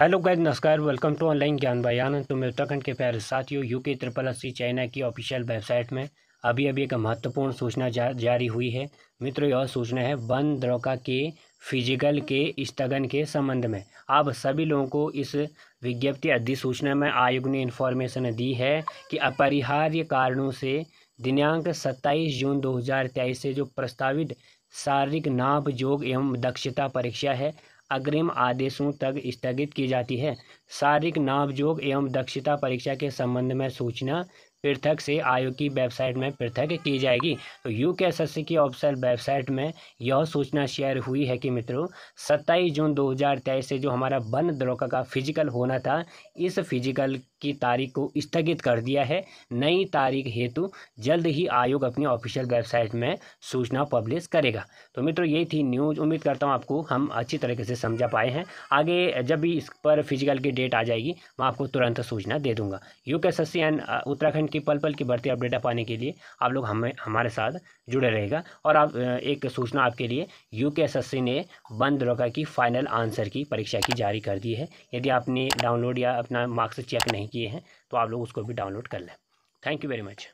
hello guys नमस्कार welcome to online ज्ञान भाई आनंद तो उत्तराखंड के प्यारे साथियों यूके ट्रिपल अस्सी चाइना की ऑफिशियल वेबसाइट में अभी अभी एक महत्वपूर्ण सूचना जा, जारी हुई है मित्रों यह सूचना है वन द्रोका के फिजिकल के स्थगन के संबंध में आप सभी लोगों को इस विज्ञप्ति अधिसूचना में आयोग ने इन्फॉर्मेशन दी है कि अपरिहार्य कारणों से दिनांक सत्ताईस जून दो से जो प्रस्तावित शारीरिक नाप योग एवं दक्षता परीक्षा है अग्रिम आदेशों तक स्थगित की जाती है शारीरिक नापजोग एवं दक्षता परीक्षा के संबंध में सूचना पृथक से आयोग की वेबसाइट में पृथक की जाएगी तो यू के एस एस सी की ऑफिसल वेबसाइट में यह सूचना शेयर हुई है कि मित्रों सत्ताईस जून 2023 से जो हमारा वन द्रोका का फिजिकल होना था इस फिजिकल की तारीख को स्थगित कर दिया है नई तारीख हेतु जल्द ही आयोग अपनी ऑफिशियल वेबसाइट में सूचना पब्लिश करेगा तो मित्रों यही थी न्यूज़ उम्मीद करता हूँ आपको हम अच्छी तरीके से समझा पाए हैं आगे जब भी इस पर फिजिकल की डेट आ जाएगी मैं आपको तुरंत सूचना दे दूँगा U K S S C and Uttarakhand की पल पल की भर्ती अपडेटा पाने के लिए आप लोग हमें हमारे साथ जुड़े रहेगा और आप एक सूचना आपके लिए यू के ने बंद रोका की फाइनल आंसर की परीक्षा की जारी कर दी है यदि आपने डाउनलोड या अपना मार्क्स चेक नहीं किए हैं तो आप लोग उसको भी डाउनलोड कर लें थैंक यू वेरी मच